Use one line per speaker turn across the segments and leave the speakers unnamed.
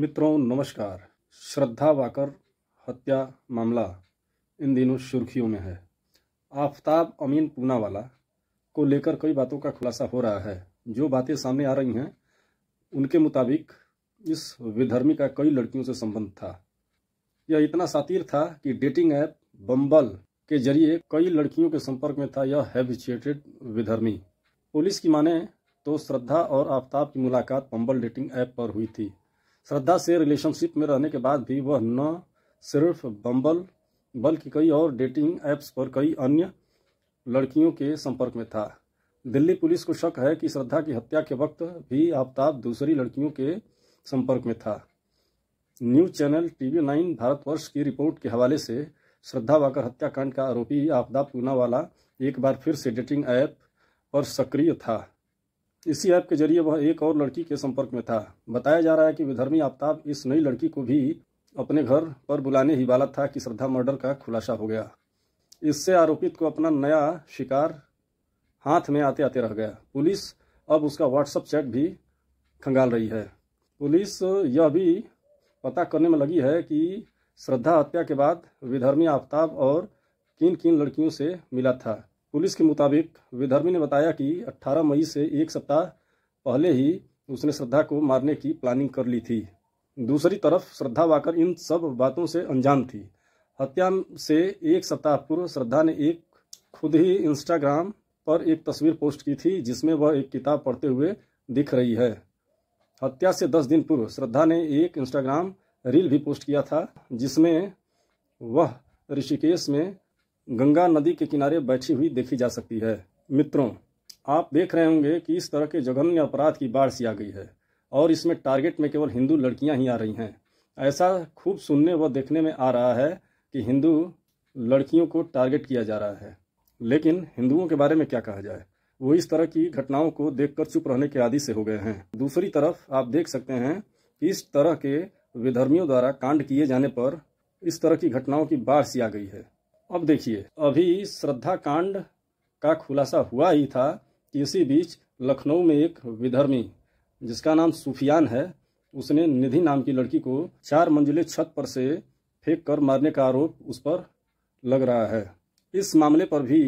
मित्रों नमस्कार श्रद्धा वाकर हत्या मामला इन दिनों सुर्खियों में है आफताब अमीन पूनावाला को लेकर कई बातों का खुलासा हो रहा है जो बातें सामने आ रही हैं उनके मुताबिक इस विधर्मी का कई लड़कियों से संबंध था यह इतना सातिर था कि डेटिंग ऐप बम्बल के जरिए कई लड़कियों के संपर्क में था यह हैबिचुएटेड विधर्मी पुलिस की माने तो श्रद्धा और आफ्ताब की मुलाकात बम्बल डेटिंग ऐप पर हुई थी श्रद्धा से रिलेशनशिप में रहने के बाद भी वह न सिर्फ बम्बल बल्कि कई और डेटिंग ऐप्स पर कई अन्य लड़कियों के संपर्क में था दिल्ली पुलिस को शक है कि श्रद्धा की हत्या के वक्त भी आफ्ताब दूसरी लड़कियों के संपर्क में था news channel TV nine Bharatvarsh की रिपोर्ट के हवाले से श्रद्धा वाकर हत्याकांड का आरोपी आफ्ताब पूनावाला एक बार फिर से डेटिंग ऐप पर सक्रिय था इसी ऐप के जरिए वह एक और लड़की के संपर्क में था बताया जा रहा है कि विधर्मी आफ्ताब इस नई लड़की को भी अपने घर पर बुलाने ही वाला था कि श्रद्धा मर्डर का खुलासा हो गया इससे आरोपित को अपना नया शिकार हाथ में आते आते रह गया पुलिस अब उसका व्हाट्सअप चैट भी खंगाल रही है पुलिस यह भी पता करने में लगी है कि श्रद्धा हत्या के बाद विधर्मी आफ्ताब और किन किन लड़कियों से मिला था पुलिस के मुताबिक विधर्मी ने बताया कि 18 मई से एक सप्ताह पहले ही उसने श्रद्धा को मारने की प्लानिंग कर ली थी दूसरी तरफ श्रद्धा वाकर इन सब बातों से अनजान थी हत्या से एक सप्ताह पूर्व श्रद्धा ने एक खुद ही इंस्टाग्राम पर एक तस्वीर पोस्ट की थी जिसमें वह एक किताब पढ़ते हुए दिख रही है हत्या से दस दिन पूर्व श्रद्धा ने एक इंस्टाग्राम रील भी पोस्ट किया था जिसमें वह ऋषिकेश में गंगा नदी के किनारे बैठी हुई देखी जा सकती है मित्रों आप देख रहे होंगे कि इस तरह के जघन्य अपराध की बाढ़ सी आ गई है और इसमें टारगेट में केवल हिंदू लड़कियां ही आ रही हैं ऐसा खूब सुनने व देखने में आ रहा है कि हिंदू लड़कियों को टारगेट किया जा रहा है लेकिन हिंदुओं के बारे में क्या कहा जाए वो इस तरह की घटनाओं को देखकर चुप रहने के आदि से हो गए हैं दूसरी तरफ आप देख सकते हैं कि इस तरह के विधर्मियों द्वारा कांड किए जाने पर इस तरह की घटनाओं की बाढ़ सी आ गई है अब देखिए अभी श्रद्धा कांड का खुलासा हुआ ही था इसी बीच लखनऊ में एक विधर्मी जिसका नाम सुफियान है उसने निधि नाम की लड़की को चार मंजिले छत पर से फेंक कर मारने का आरोप उस पर लग रहा है इस मामले पर भी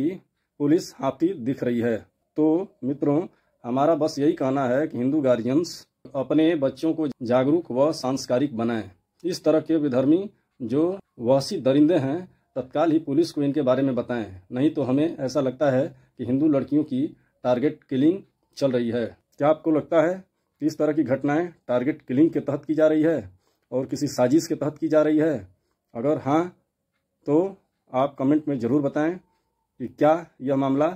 पुलिस हाथी दिख रही है तो मित्रों हमारा बस यही कहना है कि हिंदू गार्जियंस अपने बच्चों को जागरूक व सांस्कारिक बनाएं इस तरह के विधर्मी जो वासी दरिंदे हैं तत्काल ही पुलिस को इनके बारे में बताएं नहीं तो हमें ऐसा लगता है कि हिंदू लड़कियों की टारगेट किलिंग चल रही है क्या आपको लगता है कि इस तरह की घटनाएं टारगेट किलिंग के तहत की जा रही है और किसी साजिश के तहत की जा रही है अगर हाँ तो आप कमेंट में ज़रूर बताएं कि क्या यह मामला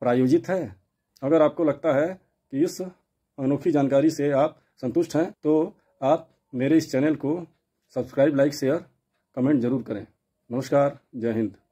प्रायोजित है अगर आपको लगता है कि इस अनोखी जानकारी से आप संतुष्ट हैं तो आप मेरे इस चैनल को सब्सक्राइब लाइक शेयर कमेंट जरूर करें नमस्कार जय हिंद